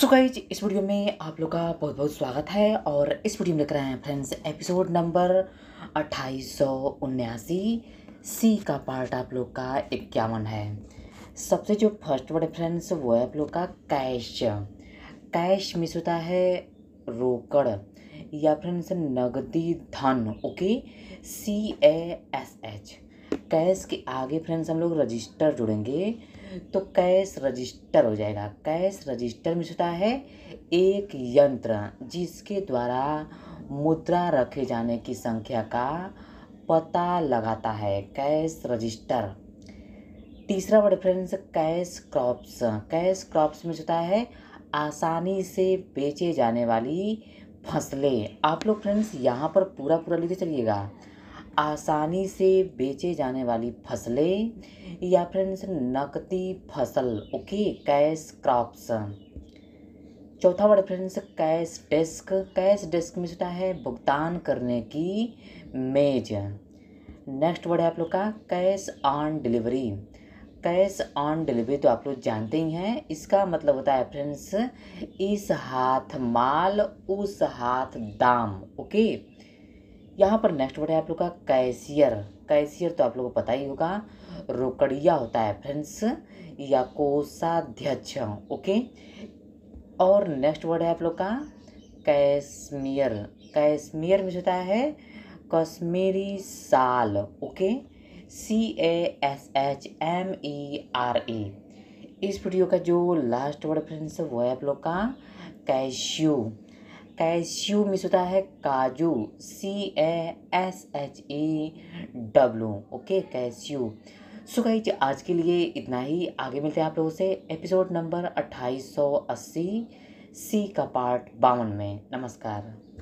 So guys इस video में आप लोग का बहुत बहुत स्वागत है और इस वीडियो में लेकर आए हैं फ्रेंड्स एपिसोड नंबर अट्ठाईस सी का पार्ट आप लोग का इक्यावन है सबसे जो फर्स्ट वर्ड फ्रेंड्स वो है आप लोग का कैश कैश मिस होता है रोकड़ या फ्रेंड्स नगदी धन okay C A S H cash के आगे फ्रेंड्स हम लोग रजिस्टर जुड़ेंगे तो कैश रजिस्टर हो जाएगा कैश रजिस्टर में होता है एक यंत्र जिसके द्वारा मुद्रा रखे जाने की संख्या का पता लगाता है कैश रजिस्टर तीसरा word friends cash crops cash crops में होता है आसानी से बेचे जाने वाली फसलें आप लोग फ्रेंड्स यहाँ पर पूरा पूरा लिखे चलिएगा आसानी से बेचे जाने वाली फसलें या फ्रेंड्स नकदी फसल ओके कैश क्रॉप्स चौथा word friends cash desk cash desk में सुना है भुगतान करने की मेज नेक्स्ट वर्ड है आप लोग का cash on delivery cash on delivery तो आप लोग जानते ही हैं इसका मतलब होता है फ्रेंड्स इस हाथ माल उस हाथ दाम ओके okay? यहाँ पर नेक्स्ट वर्ड है आप लोग का कैशियर कैशियर तो आप लोगों को पता ही होगा रोकड़िया होता है फ्रेंड्स या कोषाध्यक्ष ओके और नेक्स्ट वर्ड है आप लोग का कैशमियर कैशमियर में होता है कश्मीरी साल okay C A S H M E R A इस वीडियो का जो लास्ट वर्ड फ्रेंड्स वो है आप लोग का कैश्यू कैश्यू मिस होता है काजू C A S H E W okay cashew so so जी आज के लिए इतना ही आगे मिलते हैं आप लोगों से एपिसोड नंबर अट्ठाईस सौ अस्सी सी का पार्ट बावन में नमस्कार